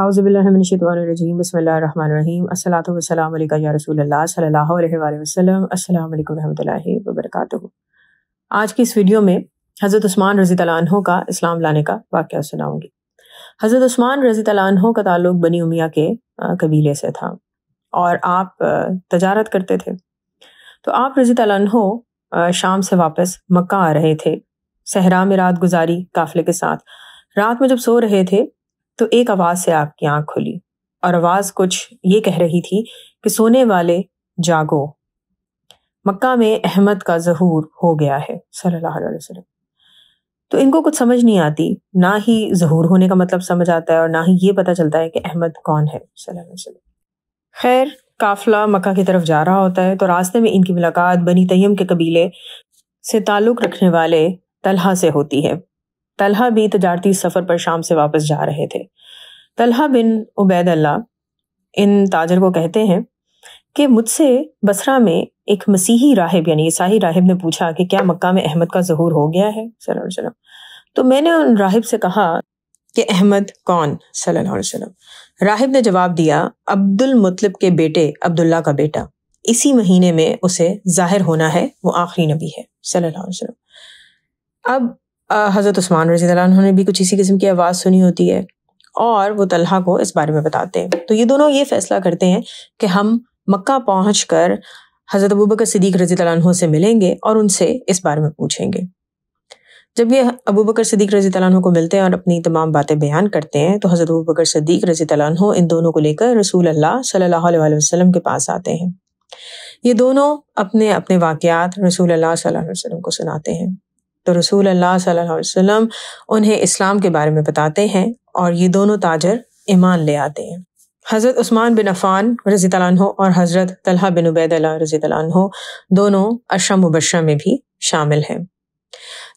आज की इस वीडियो में हज़रत उस्मान रज़ी तलाह का इस्लाम लाने का वाक्य सुनाऊंगी हज़रत उस्मान रज़ी तलाह का ताल्लुक बनी उमिया के कबीले से था और आप तजारत करते थे तो आप रज़ी तलाह शाम से वापस मक्का आ रहे थे सहरा में रात गुजारी काफले के साथ रात में जब सो रहे थे तो एक आवाज से आपकी आंख खुली और आवाज कुछ ये कह रही थी कि सोने वाले जागो मक्का में अहमद का जहूर हो गया है सल्लल्लाहु तो इनको कुछ समझ नहीं आती ना ही जहूर होने का मतलब समझ आता है और ना ही ये पता चलता है कि अहमद कौन है खैर काफिला मक्का की तरफ जा रहा होता है तो रास्ते में इनकी मुलाकात बनी तयम के कबीले से ताल्लुक़ रखने वाले तलहा से होती है तलहा भी तजारती सफ़र पर शाम से वापस जा रहे थे तलहा बिन उबैद अल्लाह इन ताजर को कहते हैं कि मुझसे बसरा में एक मसीही राहिब यानी ईसाई राहिब ने पूछा कि क्या मक्का में अहमद का जहूर हो गया है सल्लम तो मैंने उन राहिब से कहा कि अहमद कौन सल्लम राहिब ने जवाब दिया अब्दुल मुतलब के बेटे अब्दुल्ला का बेटा इसी महीने में उसे जाहिर होना है वो आखिरी नबी है सल्लम अब हज़रत उस्मान रजी ने भी कुछ इसी किस्म की आवाज़ सुनी होती है और वो तलहा को इस बारे में बताते हैं तो ये दोनों ये फैसला करते हैं कि हम मक्का पहुँच कर हज़रत अबू बकर सिद्दीक रजी से मिलेंगे और उनसे इस बारे में पूछेंगे जब ये अबू बकर सिद्दीक रजी को मिलते हैं और अपनी तमाम बातें बयान करते हैं तो हज़रत अबू बकर सिद्दीक रजी इन दोनों को लेकर रसूल अल्लाह सल्लल्लाहु वसलम के पास आते हैं ये दोनों अपने अपने वाक़ रसूल अल्लाह सल्लल्लाहु को सुनाते हैं तो रसूल अल्लाह सल्लल्लाहु अलैहि वसल्लम उन्हें इस्लाम के बारे में बताते हैं और ये दोनों ताजर ईमान ले आते हैं हज़रत उस्मान बिन अफ़ान रज़ी तैन और हज़रत तलहा बिन उबैद रज़ी तैन दोनों अशा मुबशा में भी शामिल हैं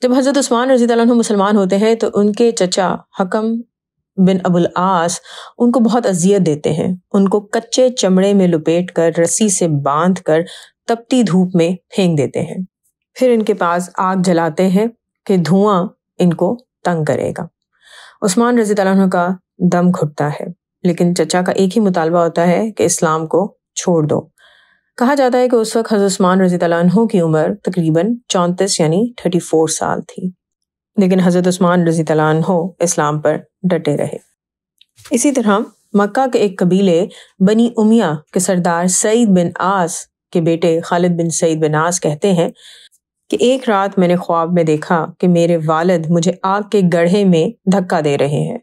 जब हज़रत उस्मान रजी तैन मुसलमान होते हैं तो उनके चचा हकम बिन अबुल आस उनको बहुत अजियत देते हैं उनको कच्चे चमड़े में लपेट कर रस्सी से बांध कर तपती धूप में फेंक देते हैं फिर इनके पास आग जलाते हैं कि धुआं इनको तंग करेगा उस्मान रजी तला का दम घुटता है लेकिन चचा का एक ही मुतालबा होता है कि इस्लाम को छोड़ दो कहा जाता है कि उस वक्त हजर उस्मान रजी तला की उम्र तकरीबन चौंतीस यानी थर्टी फोर साल थी लेकिन हजरत उस्मान रजी तला इस्लाम पर डटे रहे इसी तरह मक्का के एक कबीले बनी उमिया के सरदार सईद बिन आस के बेटे खालिद बिन सईद बिन आस कहते हैं कि एक रात मैंने ख्वाब में देखा कि मेरे वालद मुझे आग के गढ़े में धक्का दे रहे हैं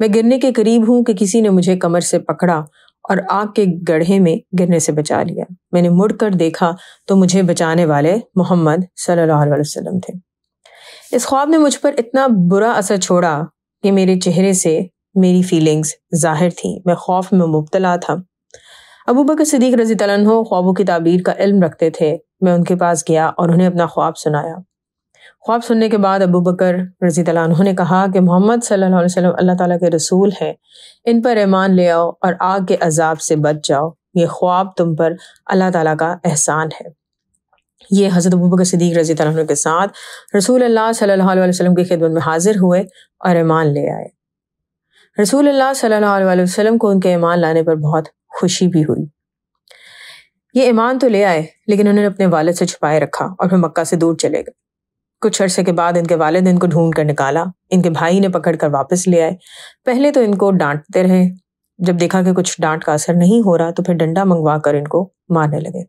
मैं गिरने के करीब हूं कि किसी ने मुझे कमर से पकड़ा और आग के गढ़े में गिरने से बचा लिया मैंने मुड़कर देखा तो मुझे बचाने वाले मोहम्मद सल्लल्लाहु अलैहि वसल्लम थे इस ख्वाब ने मुझ पर इतना बुरा असर छोड़ा कि मेरे चेहरे से मेरी फीलिंग्स जाहिर थी मैं खौफ में मुबतला था अबू बकर सिद्दीक रजी तलन ख्वाबों की ताबीर का इल्म रखते थे मैं उनके पास गया और उन्हें अपना ख्वाब सुनाया ख्वाब सुनने के बाद अबू बकर रजी तला उन्होंने कहा कि मोहम्मद सल्लल्लाहु अलैहि वसल्लम अल्लाह ताला के रसूल हैं इन पर ऐमान ले आओ और आग के अजाब से बच जाओ ये ख्वाब तुम पर अल्लाह ताला का एहसान है ये हज़रत अबू बकर सिद्दीक रजी तला के साथ रसूल अल्लाह सल्लल्लाहु अलैहि वसल्लम की खिदमत में हाजिर हुए और ऐमान ले आए रसूल अल्लाह सल्लल्लाहु अलैहि वसल्लम को उनके ईमान लाने पर बहुत खुशी भी हुई ये ईमान तो ले आए लेकिन उन्होंने अपने वालद से छुपाए रखा और फिर मक्का से दूर चले गए कुछ अरसे के बाद इनके वालद इनको ढूंढ कर निकाला इनके भाई ने पकड़ कर वापस ले आए पहले तो इनको डांटते रहे जब देखा कि कुछ डांट का असर नहीं हो रहा तो फिर डंडा मंगवा कर इनको मारने लगे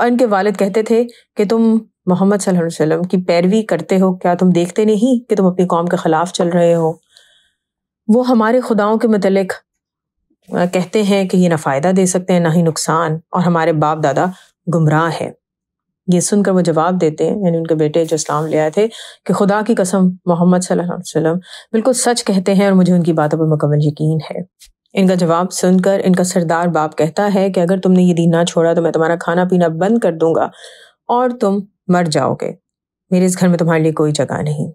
और इनके वालद कहते थे कि तुम मोहम्मद सल्लल्लाहु अलैहि वसल्लम की पैरवी करते हो क्या तुम देखते नहीं कि तुम अपनी कौम के ख़िलाफ़ चल रहे हो वो हमारे खुदाओं के मतलब कहते हैं कि ये ना फ़ायदा दे सकते हैं ना ही नुकसान और हमारे बाप दादा गुमराह है ये सुनकर वो जवाब देते हैं यानी उनके बेटे जो इस्लाम ले आए थे कि खुदा की कसम मोहम्मद वसल्लम बिल्कुल सच कहते हैं और मुझे उनकी बातों पर मुकम्मल यकीन है इनका जवाब सुनकर इनका सरदार बाप कहता है कि अगर तुमने ये दीन ना छोड़ा तो मैं तुम्हारा खाना पीना बंद कर दूंगा और तुम मर जाओगे मेरे इस घर में तुम्हारे लिए कोई जगह नहीं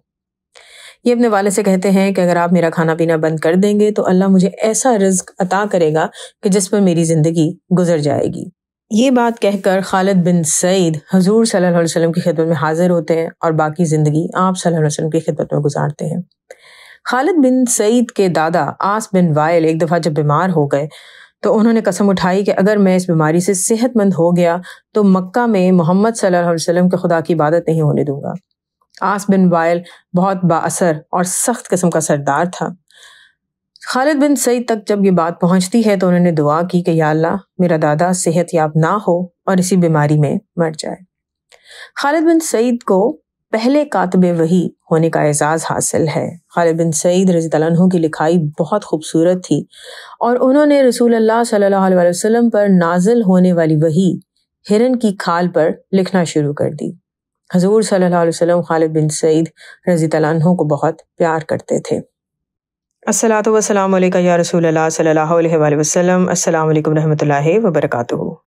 ये अपने वाले से कहते हैं कि अगर आप मेरा खाना पीना बंद कर देंगे तो अल्लाह मुझे ऐसा रिज्क अता करेगा कि जिस पर मेरी ज़िंदगी गुजर जाएगी ये बात कहकर खालिद बिन सईद हजूर सल्लल्लाहु अलैहि वसल्लम की खिदमत में हाजिर होते हैं और बाकी ज़िंदगी आप सल्लल्लाहु अलैहि वसल्लम की खिदमत में गुजारते हैं खालिद बिन सईद के दादा आस बिन वायल एक दफ़ा जब बीमार हो गए तो उन्होंने कसम उठाई कि अगर मैं इस बीमारी से सेहतमंद हो गया तो मक्का में मोहम्मद सल्लल्लाहु अलैहि वसल्लम के खुदा की इबादत नहीं होने दूंगा आस बिन वायल बहुत बासर और सख्त किस्म का सरदार था खालिद बिन सईद तक जब ये बात पहुंचती है तो उन्होंने दुआ की कि या अल्लाह मेरा दादा सेहत याब ना हो और इसी बीमारी में मर जाए खालिद बिन सईद को पहले कातब वही होने का एजाज़ हासिल है खालिद बिन सईद रजीतु की लिखाई बहुत खूबसूरत थी और उन्होंने रसूल अल्लाह सल्लल्लाहु अलैहि वसल्लम पर नाजिल होने वाली वही हिरन की खाल पर लिखना शुरू कर दी हजूर सल्लल्लाहु अलैहि खालिद बिन सईद रजी तैनों को बहुत प्यार करते थे असलात वसलम या रसूल सल्ला वसलम वसल्लम अस्सलाम वालेकुम रहमतुल्लाहि